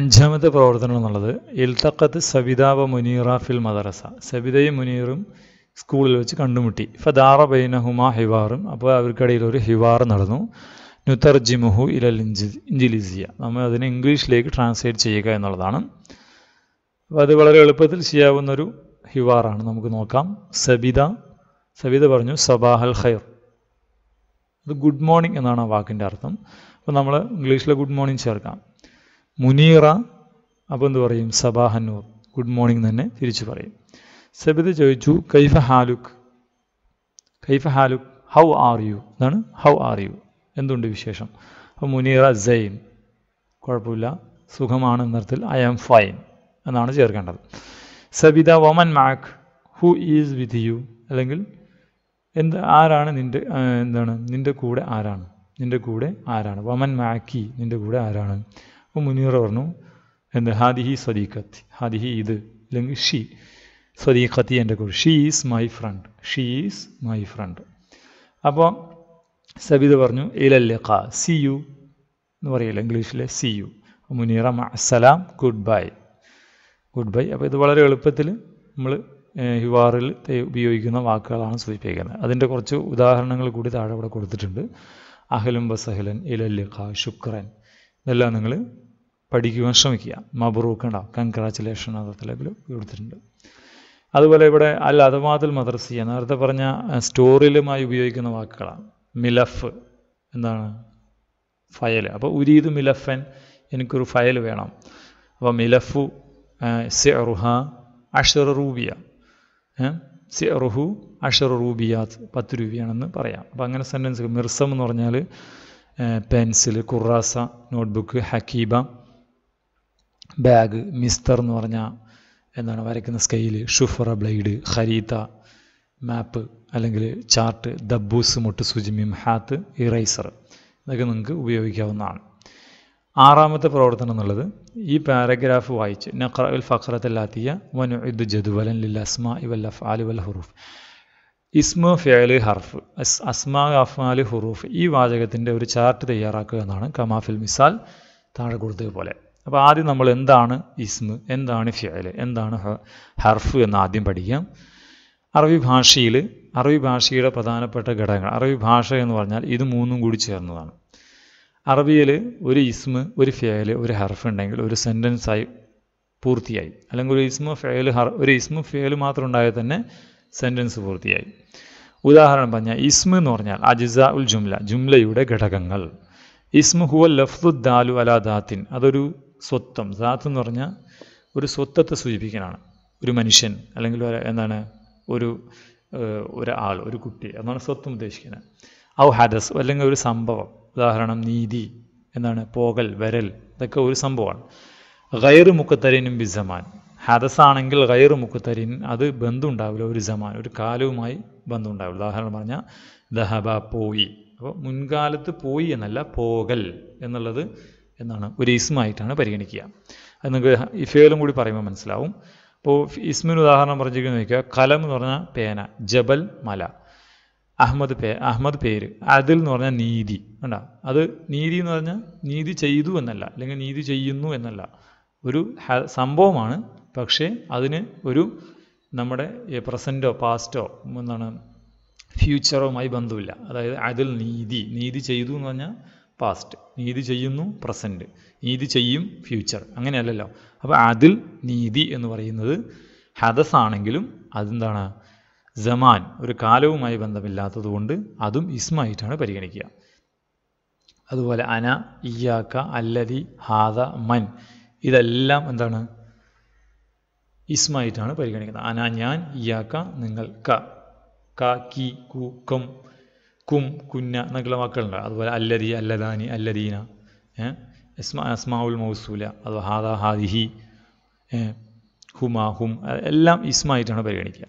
അഞ്ചാമത്തെ പ്രവർത്തനം എന്നുള്ളത് ഇൽത്തക്കത്ത് സബിതാവ മുനീറ ഫിൽ മദറസ സബിതയും മുനീറും സ്കൂളിൽ വെച്ച് കണ്ടുമുട്ടി ഫദാറ ബൈനഹുമാ ഹിവാറും അപ്പോൾ അവർക്കിടയിൽ ഒരു ഹിവാർ നടന്നു നുത്തർജിമുഹു ഇലൽ ഇഞ്ചി ഇഞ്ചിലിസിയ നമ്മൾ അതിനെ ഇംഗ്ലീഷിലേക്ക് ട്രാൻസ്ലേറ്റ് ചെയ്യുക എന്നുള്ളതാണ് അപ്പോൾ അത് വളരെ എളുപ്പത്തിൽ ചെയ്യാവുന്നൊരു ഹിവാറാണ് നമുക്ക് നോക്കാം സബിത സബിത പറഞ്ഞു സബാഹൽ ഖൈർ അത് ഗുഡ് മോർണിംഗ് എന്നാണ് ആ വാക്കിൻ്റെ അർത്ഥം അപ്പോൾ നമ്മൾ ഇംഗ്ലീഷിൽ ഗുഡ് മോർണിംഗ് ചേർക്കാം മുനീറ അപ്പോൾ എന്ത് പറയും സബാഹന്നൂർ ഗുഡ് മോർണിംഗ് തന്നെ തിരിച്ചു പറയും സബിത ചോദിച്ചു കൈഫ ഹാലുക് കൈഫ ഹാലുക് ഹൗ ആർ യു എന്നാണ് ഹൗ ആർ യു എന്തുണ്ട് വിശേഷം അപ്പോൾ മുനീറ സൈൻ കുഴപ്പമില്ല സുഖമാണ് എന്നർത്ഥത്തിൽ ഐ ആം ഫൈൻ എന്നാണ് ചേർക്കേണ്ടത് സബിത വമൻ മാക് ഹു ഈസ് വിത്ത് യു അല്ലെങ്കിൽ എന്ത് ആരാണ് നിൻ്റെ എന്താണ് നിൻ്റെ കൂടെ ആരാണ് നിൻ്റെ കൂടെ ആരാണ് വമൻ മാക്കി നിൻ്റെ കൂടെ ആരാണ് അപ്പോൾ മുനീറ പറഞ്ഞു എന്ത് ഹാദിഹി ഹാദി ഹാദിഹി ഇത് അല്ലെങ്കിൽ ഷീ സദീഖത്തി എൻ്റെ കൂടെ she is my friend she is my friend അപ്പോൾ സബിത പറഞ്ഞു ഇലല്ലേ ഖാ സി യു എന്ന് പറയില്ല ഇംഗ്ലീഷിലെ സി യു മുനീറ അസലാം ഗുഡ് ബൈ ഗുഡ് ബൈ അപ്പോൾ ഇത് വളരെ എളുപ്പത്തിൽ നമ്മൾ ഹിവാറിൽ ഉപയോഗിക്കുന്ന വാക്കുകളാണ് സൂചിപ്പിക്കുന്നത് അതിൻ്റെ കുറച്ച് ഉദാഹരണങ്ങൾ കൂടി താഴെ ഇവിടെ കൊടുത്തിട്ടുണ്ട് അഹലും ബസഹലൻ ഇലല്ലിഖ ശുക്രൻ ഇതെല്ലാം നിങ്ങൾ പഠിക്കുവാൻ ശ്രമിക്കുക മബറൂക്കണ്ട കൺഗ്രാറ്റുലേഷൻ അതിലൊക്കെ കൊടുത്തിട്ടുണ്ട് അതുപോലെ ഇവിടെ അൽ അതമാതുൽ മദ്രസിയ നേരത്തെ പറഞ്ഞ സ്റ്റോറിലുമായി ഉപയോഗിക്കുന്ന വാക്കുകളാണ് മിലഫ് എന്താണ് ഫയൽ അപ്പോൾ ഉരീത് മിലഫൻ എനിക്കൊരു ഫയൽ വേണം അപ്പോൾ മിലഫു സെ അഷർ റൂബിയ സെ അഷർ റൂബിയാത്ത് പത്ത് രൂപയാണെന്ന് പറയാം അപ്പോൾ അങ്ങനെ സെൻറ്റൻസ് മിർസം എന്ന് പറഞ്ഞാൽ പെൻസിൽ കുറാസ നോട്ട്ബുക്ക് ഹക്കീബ ബാഗ് മിസ്റ്റർ എന്ന് പറഞ്ഞാൽ എന്താണ് വരയ്ക്കുന്ന സ്കെയില് ഷുഫറ ബ്ലൈഡ് ഹരീത മാപ്പ് അല്ലെങ്കിൽ ചാർട്ട് ദബൂസ് മുട്ട് സുജിമിം ഹാത്ത് ഇറൈസർ ഇതൊക്കെ നിങ്ങൾക്ക് ഉപയോഗിക്കാവുന്നതാണ് ആറാമത്തെ പ്രവർത്തനം എന്നുള്ളത് ഈ പാരഗ്രാഫ് വായിച്ച് നഖ്ര ഉൽ ഫഖറത്തല്ലാത്തിയ വനു ഇത് ജദുവലൻ ലിൽ അസ്മ ഇവൽ അഫ് വൽ ഹുറൂഫ് ഇസ്മ ഫിയാല് ഹർഫ് അസ് അസ്മാ അഫ്മാല് ഹുറൂഫ് ഈ വാചകത്തിൻ്റെ ഒരു ചാർട്ട് തയ്യാറാക്കുക എന്നാണ് കമാഫിൽ മിസാൽ താഴെ പോലെ അപ്പോൾ ആദ്യം നമ്മൾ എന്താണ് ഇസ്മ് എന്താണ് ഫിയാല് എന്താണ് ഹർഫ് എന്ന് ആദ്യം പഠിക്കാം അറബി ഭാഷയിൽ അറബി ഭാഷയുടെ പ്രധാനപ്പെട്ട ഘടകങ്ങൾ അറബി ഭാഷ എന്ന് പറഞ്ഞാൽ ഇത് മൂന്നും കൂടി ചേർന്നതാണ് അറബിയിൽ ഒരു ഇസ്മ് ഒരു ഫിയാല് ഒരു ഹർഫ് ഉണ്ടെങ്കിൽ ഒരു സെൻറ്റൻസായി പൂർത്തിയായി അല്ലെങ്കിൽ ഒരു ഇസ്മ ഫിയാല് ഹർ ഒരു ഇസ്മ ഫിയാല് മാത്രം ഉണ്ടായാൽ തന്നെ സെൻറ്റൻസ് പൂർത്തിയായി ഉദാഹരണം പറഞ്ഞാൽ ഇസ്മ എന്ന് പറഞ്ഞാൽ അജിസ ഉൽ ജുംല ജുംലയുടെ ഘടകങ്ങൾ ഇസ്മു ഹുവൽ ലഫ്ദു ദാലു അലാ ദാത്തിൻ അതൊരു സ്വത്വം ദാത്ത് എന്ന് പറഞ്ഞാൽ ഒരു സ്വത്വത്തെ സൂചിപ്പിക്കാനാണ് ഒരു മനുഷ്യൻ അല്ലെങ്കിൽ എന്താണ് ഒരു ഒരാൾ ഒരു കുട്ടി എന്നാണ് സ്വത്വം ഉദ്ദേശിക്കുന്നത് ഔ ഹദസ് അല്ലെങ്കിൽ ഒരു സംഭവം ഉദാഹരണം നീതി എന്താണ് പോകൽ വരൽ ഇതൊക്കെ ഒരു സംഭവമാണ് ഗൈർ മുക്കത്തരീനും ബിസമാൻ ഹദസാണെങ്കിൽ ഗൈർ മുക്കുത്തരിൻ അത് ബന്ധമുണ്ടാവില്ല ഒരു ജമാൻ ഒരു കാലവുമായി ബന്ധമുണ്ടാവില്ല ഉദാഹരണം പറഞ്ഞാൽ ദഹബ പോയി അപ്പോൾ മുൻകാലത്ത് പോയി എന്നല്ല പോകൽ എന്നുള്ളത് എന്നാണ് ഒരു ഇസ്മായിട്ടാണ് പരിഗണിക്കുക അത് നിങ്ങൾക്ക് ഇഫേലും കൂടി പറയുമ്പോൾ മനസ്സിലാവും അപ്പോൾ ഇസ്മിന് ഉദാഹരണം പറഞ്ഞിരിക്കുന്നത് നോക്കുക കലം എന്ന് പറഞ്ഞാൽ പേന ജബൽ മല അഹമ്മദ് പേ അഹമ്മദ് പേര് അതിൽ എന്ന് പറഞ്ഞാൽ നീതി വേണ്ട അത് നീതി എന്ന് പറഞ്ഞാൽ നീതി ചെയ്തു എന്നല്ല അല്ലെങ്കിൽ നീതി ചെയ്യുന്നു എന്നല്ല ഒരു സംഭവമാണ് പക്ഷേ അതിന് ഒരു നമ്മുടെ പ്രസൻറ്റോ പാസ്റ്റോ എന്താണ് ഫ്യൂച്ചറുമായി ബന്ധമില്ല അതായത് അതിൽ നീതി നീതി ചെയ്തു എന്ന് പറഞ്ഞാൽ പാസ്റ്റ് നീതി ചെയ്യുന്നു പ്രസൻറ്റ് നീതി ചെയ്യും ഫ്യൂച്ചർ അങ്ങനെയല്ലല്ലോ അപ്പോൾ അതിൽ നീതി എന്ന് പറയുന്നത് ഹദസ് ആണെങ്കിലും അതെന്താണ് ജമാൻ ഒരു കാലവുമായി ബന്ധമില്ലാത്തതുകൊണ്ട് അതും ഇസ്മായിട്ടാണ് പരിഗണിക്കുക അതുപോലെ അന ഇയാക്ക അല്ലതി ഹാദ മൻ ഇതെല്ലാം എന്താണ് ഇസ്മായിട്ടാണ് പരിഗണിക്കുന്നത് അന ഞാൻ യാക്ക നിങ്ങൾ ക കി കു കം കും കുന്ന എന്നൊക്കെയുള്ള വാക്കുകളുണ്ട് അതുപോലെ അല്ലരി അല്ലദാനി അല്ലദീന അസ്മാ അസ്മാവുൽ മൗസൂല അഥവാ ഹാദ ഹാദിഹി ഹുമാ ഹും എല്ലാം ഇസ്മായിട്ടാണ് പരിഗണിക്കുക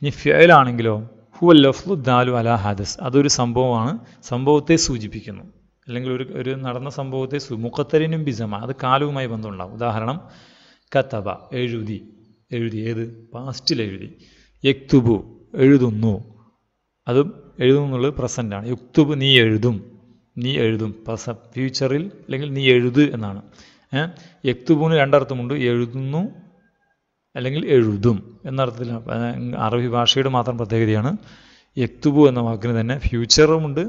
ഇനി ഫിയലാണെങ്കിലോ ഹുവൽ ലഫ്ലു ദാലു അല ഹാദസ് അതൊരു സംഭവമാണ് സംഭവത്തെ സൂചിപ്പിക്കുന്നു അല്ലെങ്കിൽ ഒരു ഒരു നടന്ന സംഭവത്തെ മുഖത്തരനും ബിസമ അത് കാലവുമായി ബന്ധമുണ്ടാകും ഉദാഹരണം കത്തബ എഴുതി എഴുതി ഏത് പാസ്റ്റിലെഴുതി യക്തുബു എഴുതുന്നു അതും എഴുതുന്നു എന്നുള്ളത് പ്രസൻ്റാണ് യുക്തുബ് നീ എഴുതും നീ എഴുതും പ്രസ ഫ്യൂച്ചറിൽ അല്ലെങ്കിൽ നീ എഴുത് എന്നാണ് യക്തുബുവിന് രണ്ടർത്ഥമുണ്ട് എഴുതുന്നു അല്ലെങ്കിൽ എഴുതും എന്നർത്ഥത്തിൽ അറബി ഭാഷയുടെ മാത്രം പ്രത്യേകതയാണ് യക്തുബു എന്ന വാക്കിന് തന്നെ ഫ്യൂച്ചറുമുണ്ട്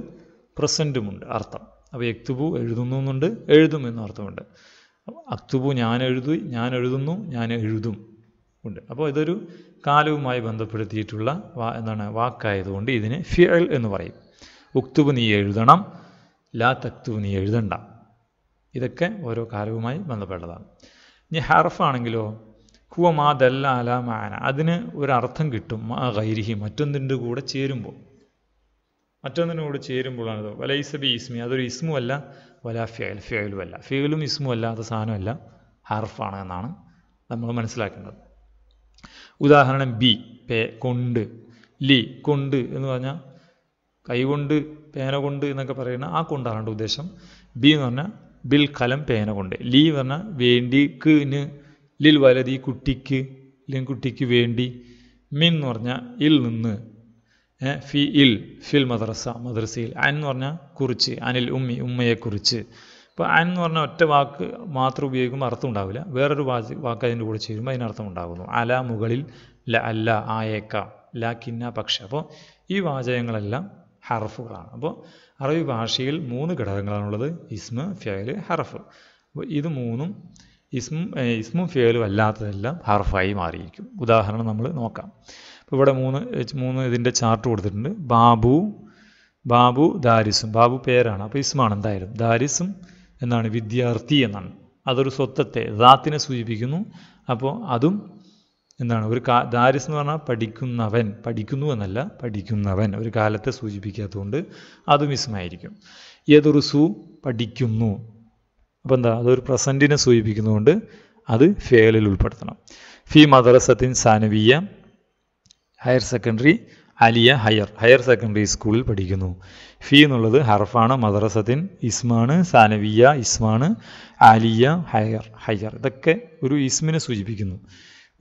പ്രസൻറ്റുമുണ്ട് അർത്ഥം അപ്പോൾ യക്തുബു എഴുതുന്നു എന്നുണ്ട് എഴുതും എന്നർത്ഥമുണ്ട് അർത്ഥമുണ്ട് അക്തുബു ഞാൻ എഴുതി ഞാൻ എഴുതുന്നു ഞാൻ എഴുതും ഉണ്ട് അപ്പോൾ ഇതൊരു കാലവുമായി ബന്ധപ്പെടുത്തിയിട്ടുള്ള വാ എന്താണ് വാക്കായതുകൊണ്ട് ഇതിന് ഫിയൽ എന്ന് പറയും ഉക്തുവ് നീ എഴുതണം ലാ തക്തുവ് നീ എഴുതണ്ട ഇതൊക്കെ ഓരോ കാലവുമായി ബന്ധപ്പെട്ടതാണ് ഇനി ഹർഫാണെങ്കിലോ ഹുവ മാ ദല്ല അല മാന അതിന് ഒരർത്ഥം കിട്ടും മാ ഗൈരിഹി മറ്റൊന്നിൻ്റെ കൂടെ ചേരുമ്പോൾ മറ്റൊന്നിനോട് ചേരുമ്പോഴാണത് വല ഇസബി ഇസ്മി അതൊരു ഇസ്മു അല്ല വല ഫിയൽ ഫിയലും അല്ല ഫിയലും ഇസ്മു അല്ലാത്ത സാധനമല്ല ഹർഫാണ് എന്നാണ് നമ്മൾ മനസ്സിലാക്കേണ്ടത് ഉദാഹരണം ബി പേ കൊണ്ട് ലി കൊണ്ട് എന്ന് പറഞ്ഞാൽ കൈകൊണ്ട് പേന കൊണ്ട് എന്നൊക്കെ പറയുന്ന ആ കൊണ്ടാണ് ഉദ്ദേശം ബി എന്ന് പറഞ്ഞാൽ ബിൽ കലം പേന കൊണ്ട് ലീ എന്ന് പറഞ്ഞാൽ വേണ്ടിക്ക് ലിൽ വലതി കുട്ടിക്ക് ഇല്ലെങ്കിൽ കുട്ടിക്ക് വേണ്ടി മിൻ എന്ന് പറഞ്ഞാൽ ഇൽ നിന്ന് ഫി ഇൽ ഫിൽ മദ്രസ മദ്രസയിൽ അൻ എന്ന് പറഞ്ഞാൽ കുറിച്ച് അനിൽ ഉമ്മി ഉമ്മയെക്കുറിച്ച് ഇപ്പോൾ അൻ എന്ന് പറഞ്ഞാൽ ഒറ്റ വാക്ക് മാത്രം ഉപയോഗിക്കുമ്പോൾ അർത്ഥം ഉണ്ടാവില്ല വേറൊരു വാച്ച് വാക്ക് അതിൻ്റെ കൂടെ ചേരുമ്പോൾ അതിനർത്ഥം ഉണ്ടാകുന്നു അല മുകളിൽ ല അല്ല ആയേക്കാം കിന്ന പക്ഷെ അപ്പോൾ ഈ വാചകങ്ങളെല്ലാം ഹർഫുകളാണ് അപ്പോൾ അറബി ഭാഷയിൽ മൂന്ന് ഘടകങ്ങളാണുള്ളത് ഇസ്മ ഫിയല് ഹർഫ് അപ്പോൾ ഇത് മൂന്നും ഇസ്മും ഇസ്മും ഫിയലും അല്ലാത്തതെല്ലാം ഹർഫായി മാറിയിരിക്കും ഉദാഹരണം നമ്മൾ നോക്കാം അപ്പോൾ ഇവിടെ മൂന്ന് മൂന്ന് ഇതിൻ്റെ ചാർട്ട് കൊടുത്തിട്ടുണ്ട് ബാബു ബാബു ദാരിസും ബാബു പേരാണ് അപ്പോൾ ഇസ്മാണ് എന്തായാലും ദാരിസും എന്നാണ് വിദ്യാർത്ഥി എന്നാണ് അതൊരു സ്വത്തത്തെ ദാത്തിനെ സൂചിപ്പിക്കുന്നു അപ്പോൾ അതും എന്താണ് ഒരു കാ ദാരിസ് എന്ന് പറഞ്ഞാൽ പഠിക്കുന്നവൻ പഠിക്കുന്നു എന്നല്ല പഠിക്കുന്നവൻ ഒരു കാലത്തെ സൂചിപ്പിക്കാത്തതുകൊണ്ട് അതും ഇസ്മായിരിക്കും ഏതൊരു സു പഠിക്കുന്നു അപ്പോൾ എന്താ അതൊരു പ്രസൻറ്റിനെ സൂചിപ്പിക്കുന്നതുകൊണ്ട് അത് ഫേലിൽ ഉൾപ്പെടുത്തണം ഫി മദ്രസത്തിൻ സാനവിയ ഹയർ സെക്കൻഡറി അലിയ ഹയർ ഹയർ സെക്കൻഡറി സ്കൂളിൽ പഠിക്കുന്നു ഫി എന്നുള്ളത് ഹർഫാണ് മദ്രസത്തിൻ ഇസ്മാണ് സാനവിയ ഇസ്മാണ് ആലിയ ഹയർ ഹയർ ഇതൊക്കെ ഒരു ഇസ്മിനെ സൂചിപ്പിക്കുന്നു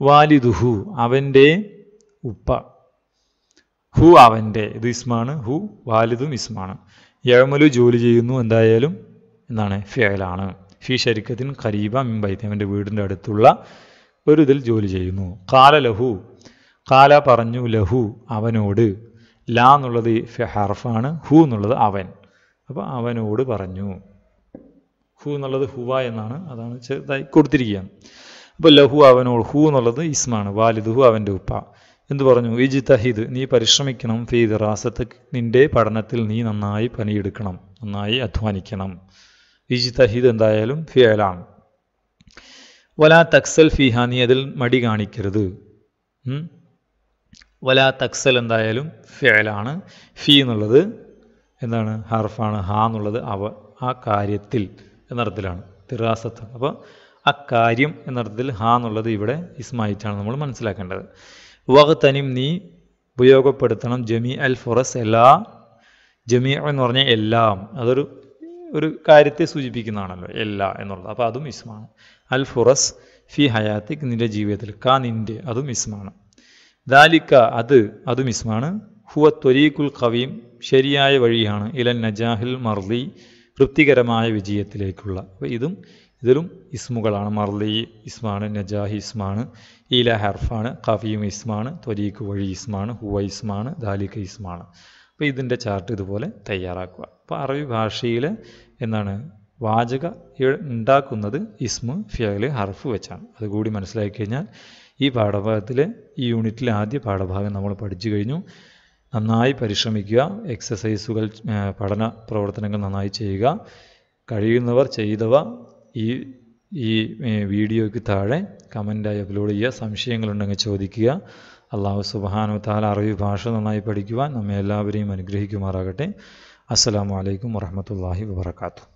വാലിദുഹു അവൻ്റെ ഉപ്പ ഹു അവൻ്റെ ഇത് ഇസ്മാണ് ഹു വാലിദും ഇസ്മാണ് യഴമലു ജോലി ചെയ്യുന്നു എന്തായാലും എന്താണ് ഫേലാണ് ഫി ശരിക്കത്തിൻ ഖരീബ മിംബൈത്തി അവൻ്റെ വീടിൻ്റെ അടുത്തുള്ള ഒരു ഇതിൽ ജോലി ചെയ്യുന്നു കാലലഹു കാല പറഞ്ഞു ലഹു അവനോട് ല എന്നുള്ളത് ഹർഫാണ് ഹു എന്നുള്ളത് അവൻ അപ്പോൾ അവനോട് പറഞ്ഞു ഹു എന്നുള്ളത് ഹുവ എന്നാണ് അതാണ് ചെറുതായി കൊടുത്തിരിക്കുകയാണ് അപ്പോൾ ലഹു അവനോട് ഹു എന്നുള്ളത് ഇസ്മാണ് വാലിദ് ഹു അവൻ്റെ ഉപ്പ എന്ത് പറഞ്ഞു ഇജി തഹിദ് നീ പരിശ്രമിക്കണം ഫീ ദറാസത്ത് നിന്റെ പഠനത്തിൽ നീ നന്നായി പണിയെടുക്കണം നന്നായി അധ്വാനിക്കണം ഇജി എന്തായാലും ഫിയലാണ് വലാ തക്സൽ ഫിഹ നീ അതിൽ മടി കാണിക്കരുത് വലാ തക്സൽ എന്തായാലും ഫേലാണ് ഫി എന്നുള്ളത് എന്താണ് ഹർഫാണ് ഹ എന്നുള്ളത് അവ ആ കാര്യത്തിൽ എന്നർത്ഥത്തിലാണ് തിറാസത്ത് അപ്പോൾ ആ കാര്യം എന്നർത്ഥത്തിൽ ഹ എന്നുള്ളത് ഇവിടെ ഇസ്മായിട്ടാണ് നമ്മൾ മനസ്സിലാക്കേണ്ടത് വഹത്തനിം നീ ഉപയോഗപ്പെടുത്തണം ജമി അൽ ഫുറസ് എല്ലാ ജമി എന്ന് പറഞ്ഞാൽ എല്ലാം അതൊരു ഒരു കാര്യത്തെ സൂചിപ്പിക്കുന്നതാണല്ലോ എല്ലാ എന്നുള്ളത് അപ്പോൾ അതും ഇസ്മാണ് അൽ ഫുറസ് ഫി ഹയാത്തിക് നിൻ്റെ ജീവിതത്തിൽ കാ നിൻ്റെ അതും ഇസ്മാണ് ദാലിക്ക അത് അതും ഇസ്മാണ് ഹുവ ത്വരീഖുൽ ഖവീം ശരിയായ വഴിയാണ് ഇലൻ നജാഹിൽ മർലി തൃപ്തികരമായ വിജയത്തിലേക്കുള്ള അപ്പോൾ ഇതും ഇതിലും ഇസ്മുകളാണ് മർലി ഇസ്മാണ് നജാഹി ഇസ്മാണ് ഈല ഹർഫാണ് ഖഫീം ഇസ്മാണ് ത്വരീഖ് വഴി ഇസ്മാണ് ഹുവ ഇസ്മാണ് ദാലിഖ ഇസ്മാണ് അപ്പോൾ ഇതിൻ്റെ ചാർട്ട് ഇതുപോലെ തയ്യാറാക്കുക അപ്പോൾ അറബി ഭാഷയിൽ എന്താണ് വാചക ഉണ്ടാക്കുന്നത് ഇസ്മു ഫിയൽ ഹർഫ് വെച്ചാണ് അതുകൂടി മനസ്സിലാക്കി കഴിഞ്ഞാൽ ഈ പാഠഭാഗത്തിലെ ഈ യൂണിറ്റിലെ ആദ്യ പാഠഭാഗം നമ്മൾ പഠിച്ചു കഴിഞ്ഞു നന്നായി പരിശ്രമിക്കുക എക്സസൈസുകൾ പഠന പ്രവർത്തനങ്ങൾ നന്നായി ചെയ്യുക കഴിയുന്നവർ ചെയ്തവ ഈ ഈ വീഡിയോയ്ക്ക് താഴെ കമൻ്റായി അപ്ലോഡ് ചെയ്യുക സംശയങ്ങളുണ്ടെങ്കിൽ ചോദിക്കുക അള്ളാഹു സുബാനു താല അറബി ഭാഷ നന്നായി പഠിക്കുവാൻ നമ്മെ എല്ലാവരെയും അനുഗ്രഹിക്കുമാറാകട്ടെ അസ്സാം വലൈക്കും വറഹമത്തല്ലാഹി വാത്തു